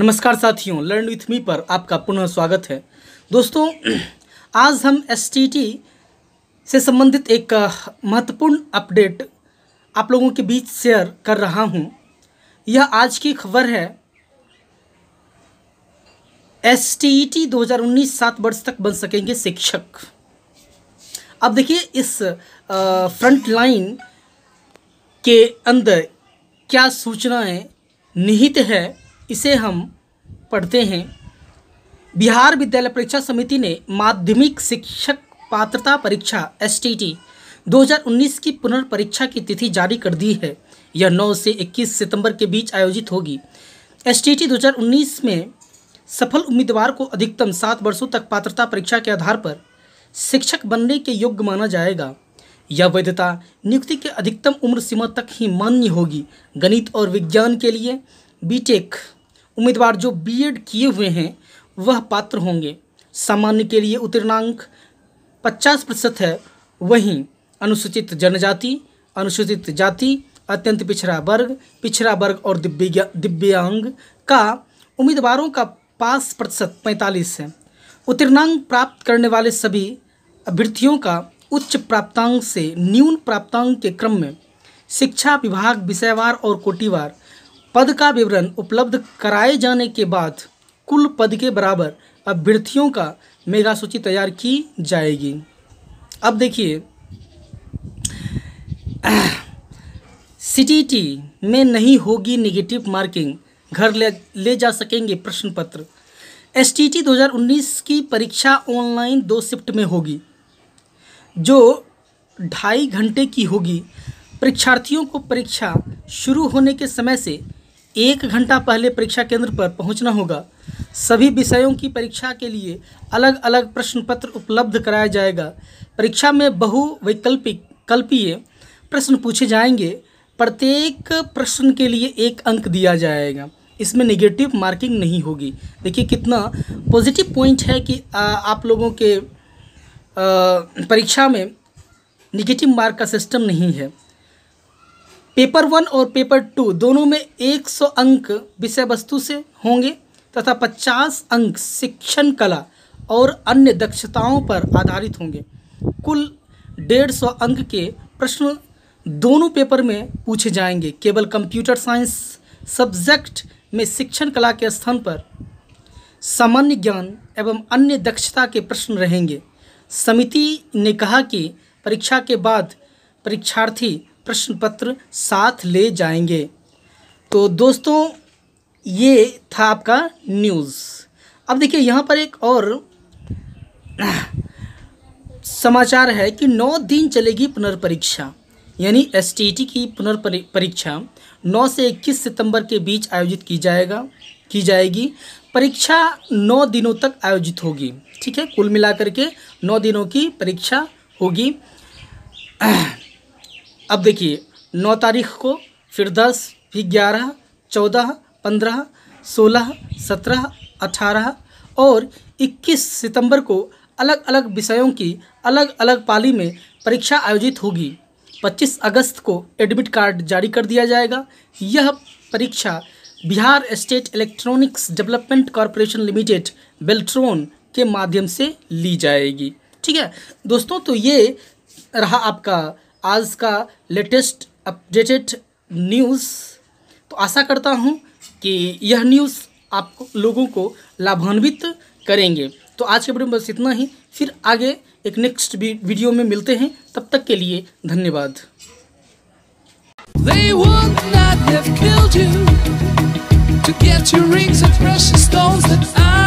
नमस्कार साथियों learn with me पर आपका पुनः स्वागत है दोस्तों आज हम एस से संबंधित एक महत्वपूर्ण अपडेट आप लोगों के बीच शेयर कर रहा हूं यह आज की खबर है एस टी 2019 सात वर्ष तक बन सकेंगे शिक्षक अब देखिए इस फ्रंट लाइन के अंदर क्या सूचनाएं निहित है इसे हम पढ़ते हैं बिहार विद्यालय परीक्षा समिति ने माध्यमिक शिक्षक पात्रता परीक्षा एस 2019 की पुनर्परीक्षा की तिथि जारी कर दी है यह 9 से 21 सितंबर के बीच आयोजित होगी एस 2019 में सफल उम्मीदवार को अधिकतम सात वर्षों तक पात्रता परीक्षा के आधार पर शिक्षक बनने के योग्य माना जाएगा यह वैधता नियुक्ति के अधिकतम उम्र सीमा तक ही मान्य होगी गणित और विज्ञान के लिए बीटेक उम्मीदवार जो बीएड किए हुए हैं वह पात्र होंगे सामान्य के लिए उत्तीर्णांक पचास प्रतिशत है वहीं अनुसूचित जनजाति अनुसूचित जाति अत्यंत पिछड़ा वर्ग पिछड़ा वर्ग और दिव्य दिव्यांग का उम्मीदवारों का पास प्रतिशत पैंतालीस है उत्तीर्णांक प्राप्त करने वाले सभी अभ्यर्थियों का उच्च प्राप्तांक से न्यून प्राप्तांक के क्रम में शिक्षा विभाग विषयवार और कोटिवार पद का विवरण उपलब्ध कराए जाने के बाद कुल पद के बराबर अभ्यर्थियों का मेगा सूची तैयार की जाएगी अब देखिए सी में नहीं होगी निगेटिव मार्किंग घर ले ले जा सकेंगे प्रश्न पत्र एस टी 2019 की परीक्षा ऑनलाइन दो शिफ्ट में होगी जो ढाई घंटे की होगी परीक्षार्थियों को परीक्षा शुरू होने के समय से एक घंटा पहले परीक्षा केंद्र पर पहुंचना होगा सभी विषयों की परीक्षा के लिए अलग अलग प्रश्न पत्र उपलब्ध कराया जाएगा परीक्षा में बहुवैकल्पिक कल्पीय प्रश्न पूछे जाएंगे प्रत्येक प्रश्न के लिए एक अंक दिया जाएगा इसमें नेगेटिव मार्किंग नहीं होगी देखिए कितना पॉजिटिव पॉइंट है कि आ, आप लोगों के परीक्षा में निगेटिव मार्क का सिस्टम नहीं है पेपर वन और पेपर टू दोनों में 100 अंक विषय वस्तु से होंगे तथा 50 अंक शिक्षण कला और अन्य दक्षताओं पर आधारित होंगे कुल 150 अंक के प्रश्न दोनों पेपर में पूछे जाएंगे केवल कंप्यूटर साइंस सब्जेक्ट में शिक्षण कला के स्थान पर सामान्य ज्ञान एवं अन्य दक्षता के प्रश्न रहेंगे समिति ने कहा कि परीक्षा के बाद परीक्षार्थी प्रश्न पत्र साथ ले जाएंगे तो दोस्तों ये था आपका न्यूज़ अब देखिए यहाँ पर एक और समाचार है कि नौ दिन चलेगी पुनर्परीक्षा यानी एस e की पुनर्परीक्षा नौ से इक्कीस सितंबर के बीच आयोजित की जाएगा की जाएगी परीक्षा नौ दिनों तक आयोजित होगी ठीक है कुल मिलाकर के नौ दिनों की परीक्षा होगी अब देखिए नौ तारीख को फिर दस फिर ग्यारह चौदह पंद्रह सोलह सत्रह अठारह और इक्कीस सितंबर को अलग अलग विषयों की अलग अलग पाली में परीक्षा आयोजित होगी 25 अगस्त को एडमिट कार्ड जारी कर दिया जाएगा यह परीक्षा Bihar state electronics development corporation limited Beltron के माध्यम से ली जाएगी ठीक है दोस्तों तो ये रहा आपका आज का लेटेस्ट अपडेटेड न्यूज़ तो आशा करता हूँ कि यह न्यूज़ आप लोगों को लाभान्वित करेंगे तो आज के वीडियो में बस इतना ही फिर आगे एक नेक्स्ट वीडियो में मिलते हैं तब तक के लिए धन्यवाद They would not have killed you to get your rings and precious stones that I